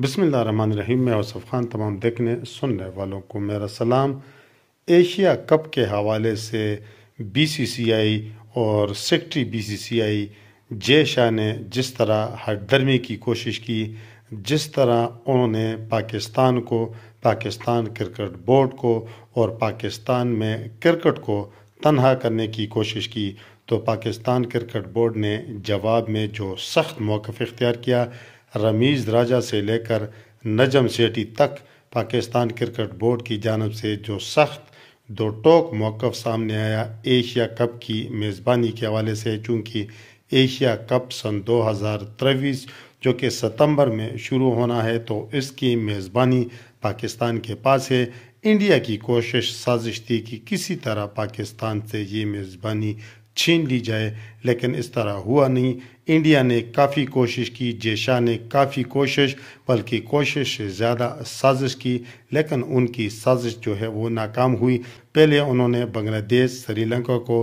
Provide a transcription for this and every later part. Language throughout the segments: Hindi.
बिसमीम मैं वसफ़ ख़ान तमाम देखने सुनने वालों को मेरा सलाम एशिया कप के हवाले से बीसीसीआई और सेक्रेटरी बीसीसीआई जय शाह ने जिस तरह हरदर्मी की कोशिश की जिस तरह उन्होंने पाकिस्तान को पाकिस्तान क्रिकेट बोर्ड को और पाकिस्तान में क्रिकेट को तन्हा करने की कोशिश की तो पाकिस्तान क्रिकेट बोर्ड ने जवाब में जो सख्त मौक़ इख्तियार किया रमीज़ राजा से लेकर नजम सेठी तक पाकिस्तान क्रिकेट बोर्ड की जानब से जो सख्त दो टोक मौक़ सामने आया एशिया कप की मेज़बानी के हवाले से चूँकि एशिया कप सन 2023 जो कि सितंबर में शुरू होना है तो इसकी मेज़बानी पाकिस्तान के पास है इंडिया की कोशिश साजिश थी कि किसी तरह पाकिस्तान से ये मेज़बानी छीन ली जाए लेकिन इस तरह हुआ नहीं इंडिया ने काफ़ी कोशिश की शाह ने काफ़ी कोशिश बल्कि कोशिश से ज़्यादा साजिश की लेकिन उनकी साजिश जो है वो नाकाम हुई पहले उन्होंने बांग्लादेश श्रीलंका को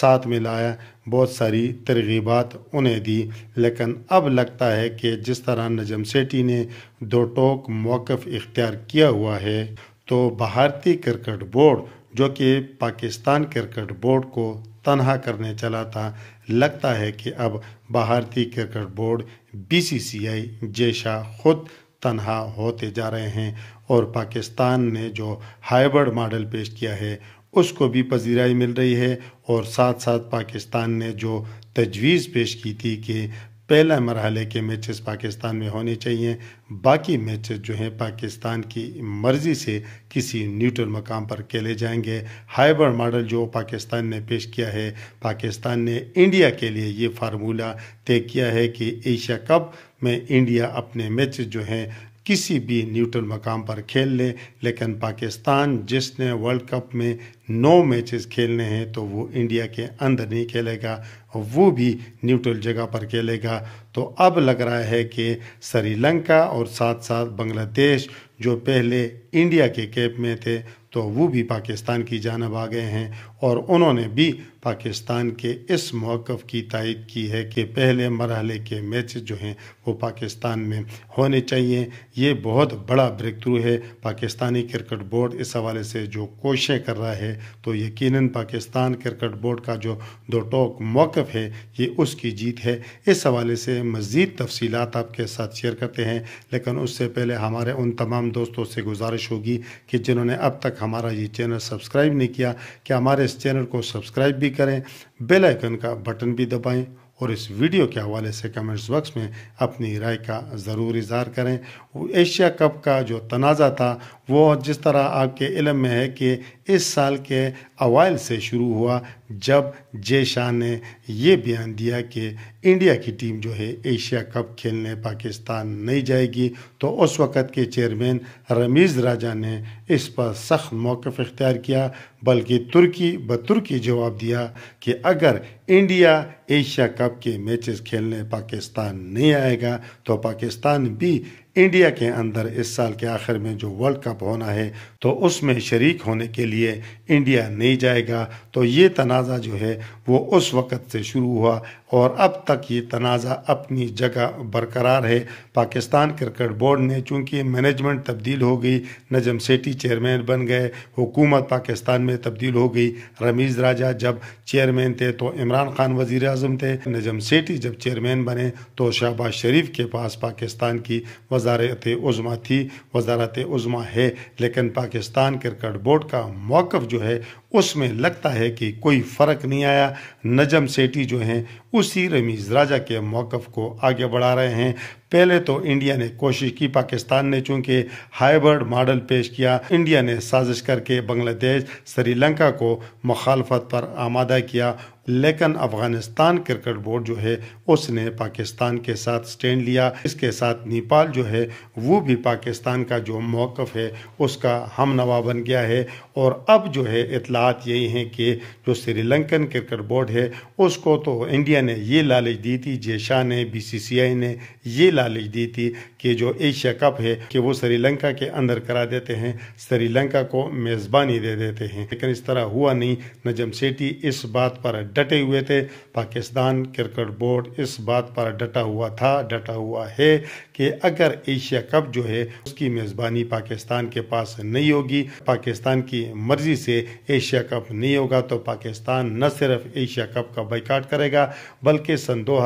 साथ में लाया बहुत सारी तरगीबात उन्हें दी लेकिन अब लगता है कि जिस तरह नजम सेठी ने दो टोक मौक़ इख्तियार किया हुआ है तो भारतीय क्रिकेट बोर्ड जो कि पाकिस्तान क्रिकेट बोर्ड को तनहा करने चला था लगता है कि अब भारतीय क्रिकेट बोर्ड बीसीसीआई जैसा खुद तनहा होते जा रहे हैं और पाकिस्तान ने जो हाइब्रिड मॉडल पेश किया है उसको भी पजीराई मिल रही है और साथ साथ पाकिस्तान ने जो तजवीज़ पेश की थी कि पहला मरहले के मैचेस पाकिस्तान में होने चाहिए बाकी मैचेस जो हैं पाकिस्तान की मर्ज़ी से किसी न्यूट्रल मकाम पर खेले जाएंगे हाइबर मॉडल जो पाकिस्तान ने पेश किया है पाकिस्तान ने इंडिया के लिए ये फार्मूला तय किया है कि एशिया कप में इंडिया अपने मैच जो हैं किसी भी न्यूट्रल मकाम पर खेल ले लेकिन पाकिस्तान जिसने वर्ल्ड कप में नौ मैचेस खेलने हैं तो वो इंडिया के अंदर नहीं खेलेगा वो भी न्यूट्रल जगह पर खेलेगा तो अब लग रहा है कि श्रीलंका और साथ साथ बांग्लादेश जो पहले इंडिया के कैप में थे तो वो भी पाकिस्तान की जानब आ गए हैं और उन्होंने भी पाकिस्तान के इस मौक़ की तायद की है कि पहले मरहले के मैच जो हैं वो पाकिस्तान में होने चाहिए ये बहुत बड़ा ब्रेक थ्रू है पाकिस्तानी क्रिकेट बोर्ड इस हवाले से जो कोशिशें कर रहा है तो यकीनन पाकिस्तान क्रिकेट बोर्ड का जो दो टोक मौक़ है ये उसकी जीत है इस हवाले से मज़ीद तफसी आपके साथ शेयर करते हैं लेकिन उससे पहले हमारे उन तमाम दोस्तों से गुजारिश होगी कि जिन्होंने अब तक हमारा ये चैनल सब्सक्राइब नहीं किया कि हमारे इस चैनल को सब्सक्राइब भी भी करें बेल आइकन का बटन भी दबाएं और इस वीडियो के हवाले से कमेंट्स बॉक्स में अपनी राय का ज़रूर इजहार करें एशिया कप का जो तनाज़ा था वो जिस तरह आपके इलम में है कि इस साल के अवाइल से शुरू हुआ जब जय शाह ने यह बयान दिया कि इंडिया की टीम जो है एशिया कप खेलने पाकिस्तान नहीं जाएगी तो उस वक़्त के चेयरमैन रमीज़ राजा ने इस पर सख्त मौक़ इख्तियार किया बल्कि तुर्की बतुर्की जवाब दिया कि अगर इंडिया एशिया कप के मैचेस खेलने पाकिस्तान नहीं आएगा तो पाकिस्तान भी इंडिया के अंदर इस साल के आखिर में जो वर्ल्ड कप होना है तो उसमें शरीक होने के लिए इंडिया नहीं जाएगा तो ये तनाज़ा जो है वो उस वक़्त से शुरू हुआ और अब तक ये तनाज़ा अपनी जगह बरकरार है पाकिस्तान क्रिकेट बोर्ड ने चूंकि मैनेजमेंट तब्दील हो गई नजम सेठी चेयरमैन बन गए हुकूमत पाकिस्तान में तब्दील हो गई रमीज़ राजा जब चेयरमैन थे तो इमरान खान वजीर अजम थे नजम सेठी जब चेयरमैन बने तो शहबाज शरीफ के पास पाकिस्तान की वजारत उज़मा थी वजारत उज़मा है लेकिन पाकिस्तान क्रिकेट बोर्ड का मौक़ जो है उसमें लगता है कि कोई फ़र्क नहीं आया नजम सेठी जो हैं उसी रमीज़ राजा के मौक़ को आगे बढ़ा रहे हैं पहले तो इंडिया ने कोशिश की पाकिस्तान ने चूंकि हाइब्रिड मॉडल पेश किया इंडिया ने साजिश करके बांग्लादेश श्रीलंका को मुखालफत पर आमादा किया लेकिन अफगानिस्तान क्रिकेट बोर्ड जो है उसने पाकिस्तान के साथ स्टैंड लिया इसके साथ नेपाल जो है वो भी पाकिस्तान का जो मौकफ़ है उसका हम नवा बन गया है और अब जो है इतलात यही हैं कि जो श्रीलंकन क्रिकेट बोर्ड है उसको तो इंडिया ने ये लालच दी थी शाह ने बी सी सी आई ने ये लालच दी थी कि जो एशिया कप है कि वो श्रीलंका के अंदर करा देते हैं श्रीलंका को मेज़बानी दे देते हैं लेकिन इस तरह हुआ नहीं नजम सेठी इस बात पर डटे हुए थे पाकिस्तान क्रिकेट बोर्ड इस बात पर डटा हुआ था डटा हुआ है कि अगर एशिया कप जो है उसकी मेज़बानी पाकिस्तान के पास नहीं होगी पाकिस्तान की मर्जी से एशिया कप नहीं होगा तो पाकिस्तान न सिर्फ एशिया कप का बाइकाट करेगा बल्कि सन दो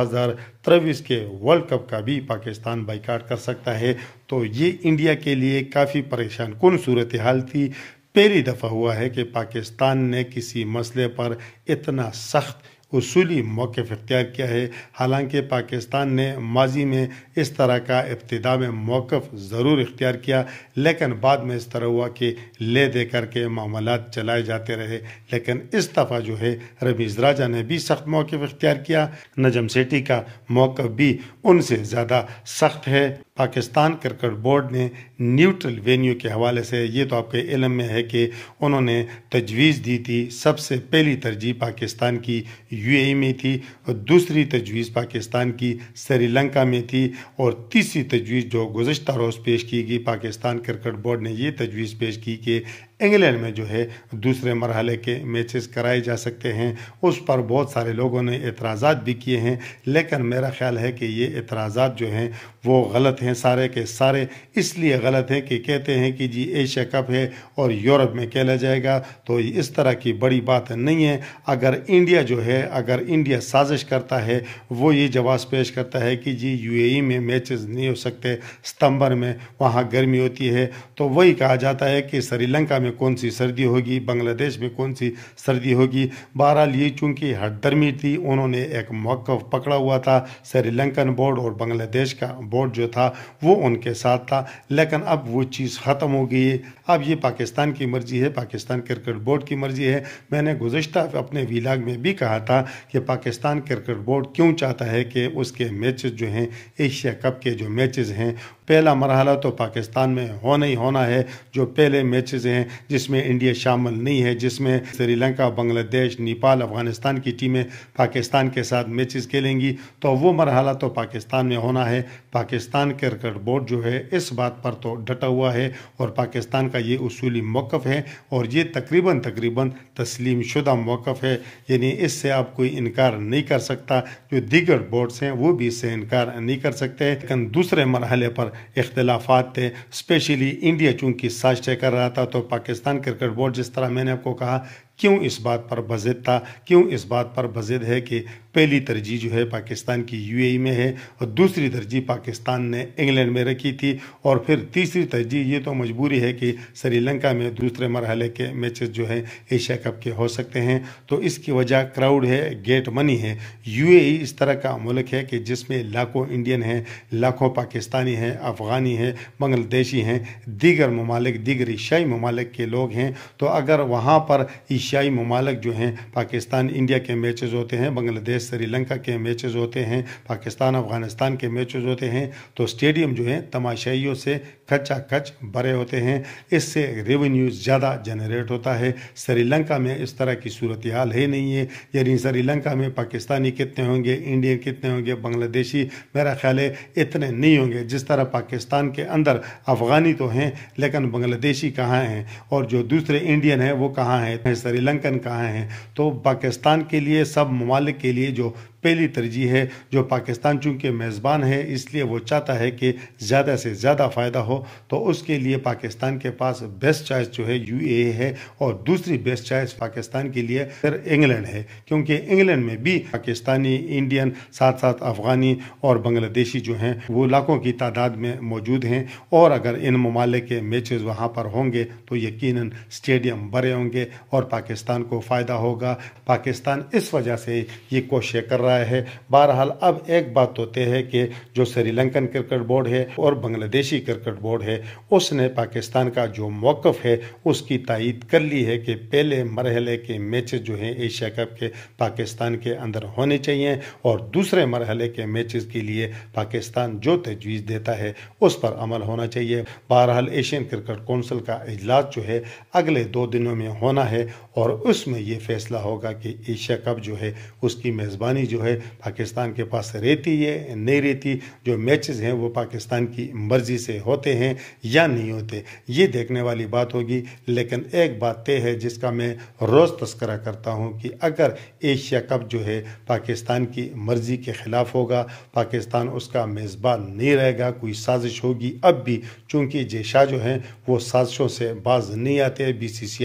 के वर्ल्ड कप का भी पाकिस्तान पाकिस्तान बाइकाट कर सकता है तो ये इंडिया के लिए काफ़ी परेशान कन सूरत हाल थी पहली दफ़ा हुआ है कि पाकिस्तान ने किसी मसले पर इतना सख्त उसूली मौक़ अख्तियार किया है हालांकि पाकिस्तान ने माजी में इस तरह का इब्तदा में मौक़ ज़रूर इख्तियार किया लेकिन बाद में इस तरह हुआ कि ले दे करके मामला चलाए जाते रहे लेकिन इस दफ़ा जो है रमीज़ राजा ने भी सख्त मौक़ अख्तियार किया नजम सेठी का मौक़ भी उनसे ज़्यादा सख्त है पाकिस्तान क्रिकेट बोर्ड ने न्यूट्रल वेन्यू के हवाले से ये तो आपके इलम में है कि उन्होंने तजवीज़ दी थी सबसे पहली तरजीह पाकिस्तान की यूएई में थी और दूसरी तजवीज़ पाकिस्तान की श्रीलंका में थी और तीसरी तजवीज़ जो गुज्त रोज़ पेश की गई पाकिस्तान क्रिकेट बोर्ड ने यह तजवीज़ पेश की कि इंग्लैंड में जो है दूसरे मरहले के मैचेस कराए जा सकते हैं उस पर बहुत सारे लोगों ने एतराज़ात भी किए हैं लेकिन मेरा ख्याल है कि ये एतराज़ा जो हैं वो गलत हैं सारे के सारे इसलिए गलत हैं कि कहते हैं कि जी एशिया कप है और यूरोप में खेला जाएगा तो इस तरह की बड़ी बात नहीं है अगर इंडिया जो है अगर इंडिया साजिश करता है वो ये जवाब पेश करता है कि जी यूएई में मैचेस नहीं हो सकते सितंबर में वहाँ गर्मी होती है तो वही कहा जाता है कि श्रीलंका में कौन सी सर्दी होगी बांग्लादेश में कौन सी सर्दी होगी बहरहाल ये चूँकि हटदर्मी थी उन्होंने एक मौक़ पकड़ा हुआ था श्रीलंकन बोर्ड और बांग्लादेश का बोर्ड जो था वो उनके साथ था लेकिन अब वो चीज़ ख़त्म हो गई है अब ये पाकिस्तान की मर्ज़ी है पाकिस्तान क्रिकेट बोर्ड की मर्ज़ी है मैंने गुज्त अपने वीलाग में भी कहा था कि पाकिस्तान क्रिकेट बोर्ड क्यों चाहता है कि उसके मैच जो हैं एशिया कप के जो मैच हैं पहला मरहला तो पाकिस्तान में होना ही होना है जो पहले मैचेस हैं जिसमें इंडिया शामिल नहीं है जिसमें श्रीलंका बांग्लादेश नेपाल अफगानिस्तान की टीमें पाकिस्तान के साथ मैचेस खेलेंगी तो वो मरहला तो पाकिस्तान में होना है पाकिस्तान क्रिकेट बोर्ड जो है इस बात पर तो डटा हुआ है और पाकिस्तान का ये असूली मौक़ है और ये तकरीबन तकरीबन तस्लीम शुदा मौक़ है यानी इससे आप कोई इनकार नहीं कर सकता जो दीगर बोर्ड्स हैं वो भी इससे इनकार नहीं कर सकते लेकिन दूसरे मरहले पर इख्लाफा थे स्पेशली इंडिया चूंकि साजिश कर रहा था तो पाकिस्तान क्रिकेट बोर्ड जिस तरह मैंने आपको कहा क्यों इस बात पर बजद था क्यों इस बात पर बजद है कि पहली तरजीह जो है पाकिस्तान की यूएई में है और दूसरी तरजीह पाकिस्तान ने इंग्लैंड में रखी थी और फिर तीसरी तरजीह ये तो मजबूरी है कि श्रीलंका में दूसरे मरहले के मैचेस जो हैं एशिया कप के हो सकते हैं तो इसकी वजह क्राउड है गेट मनी है यूएई इस तरह का मुल्क है कि जिसमें लाखों इंडियन हैं लाखों पाकिस्तानी हैं अफ़गानी हैं बांग्लादेशी हैं दीगर ममालिक दीगर एशियाई ममालिक के लोग हैं तो अगर वहाँ पर एशियाई ममालक जो हैं पाकिस्तान इंडिया के मैचेस होते हैं बांग्लादेश श्रीलंका के मैचेस होते हैं पाकिस्तान अफगानिस्तान के मैचेस होते हैं तो स्टेडियम जो हैं तमाशाइयों से खच भरे होते हैं इससे रेवेन्यू ज़्यादा जनरेट होता है श्रीलंका में इस तरह की सूरत हाल है नहीं है यानी श्रीलंका में पाकिस्तानी कितने होंगे इंडियन कितने होंगे बांग्लादेशी मेरा ख्याल है इतने नहीं होंगे जिस तरह पाकिस्तान के अंदर अफ़गानी तो हैं लेकिन बांग्लादेशी कहाँ हैं और जो दूसरे इंडियन हैं वो कहाँ हैं श्रीलंकन कहाँ हैं तो पाकिस्तान के लिए सब ममालिक के लिए जो पहली तरजीह है जो पाकिस्तान चूँकि मेज़बान है इसलिए वो चाहता है कि ज़्यादा से ज़्यादा फ़ायदा हो हो तो उसके लिए पाकिस्तान के पास बेस्ट चॉइस जो है यू है और दूसरी बेस्ट चॉइस पाकिस्तान के लिए फिर इंग्लैंड है क्योंकि इंग्लैंड में भी पाकिस्तानी इंडियन साथ साथ अफगानी और बांग्लादेशी जो हैं वो लाखों की तादाद में मौजूद हैं और अगर इन ममालिक के मैचेस वहाँ पर होंगे तो यकीन स्टेडियम भरे होंगे और पाकिस्तान को फ़ायदा होगा पाकिस्तान इस वजह से ये कोशिश कर रहा है बहरहाल अब एक बात होते तो है कि जो श्रीलंकन क्रिकेट बोर्ड है और बांग्लादेशी क्रिकेट बोर्ड है उसने पाकिस्तान का जो मौक़ है उसकी तइद कर ली है कि पहले मरहले के मैच जो हैं एशिया कप के पाकिस्तान के अंदर होने चाहिए और दूसरे मरहले के मैच के लिए पाकिस्तान जो तजवीज़ देता है उस पर अमल होना चाहिए बहरहाल एशियन क्रिकेट कौंसिल का अजलास जो है अगले दो दिनों में होना है और उसमें यह फैसला होगा कि एशिया कप जो है उसकी मेज़बानी जो है पाकिस्तान के पास रहती है नहीं रहती जो मैचेस हैं वो पाकिस्तान की मर्ज़ी से होते हैं या नहीं होते ये देखने वाली बात होगी लेकिन एक बात तय है जिसका मैं रोज़ तस्करा करता हूँ कि अगर एशिया कप जो है पाकिस्तान की मर्ज़ी के ख़िलाफ़ होगा पाकिस्तान उसका मेज़बान नहीं रहेगा कोई साजिश होगी अब भी चूँकि शाह जो हैं वो साजिशों से बाज नहीं आते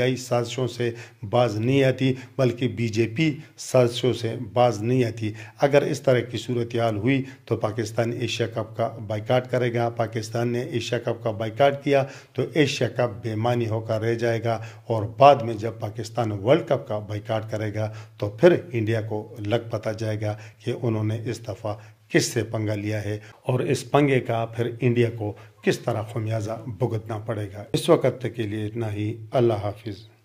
आई साजिशों से बाज नहीं आती बल्कि बीजेपी साजिशों से बाज नहीं आती अगर इस तरह की सूरत हाल हुई तो पाकिस्तान एशिया कप का बाइकाट करेगा पाकिस्तान ने एशिया कप का बाइकाट किया तो एशिया कप बेमानी होकर रह जाएगा और बाद में जब पाकिस्तान वर्ल्ड कप का बाइकाट करेगा तो फिर इंडिया को लग पता जाएगा कि उन्होंने इस दफ़ा किससे पंगा लिया है और इस पंगे का फिर इंडिया को किस तरह खमियाजा भुगतना पड़ेगा इस वक्त के लिए इतना ही अल्लाह हाफिज़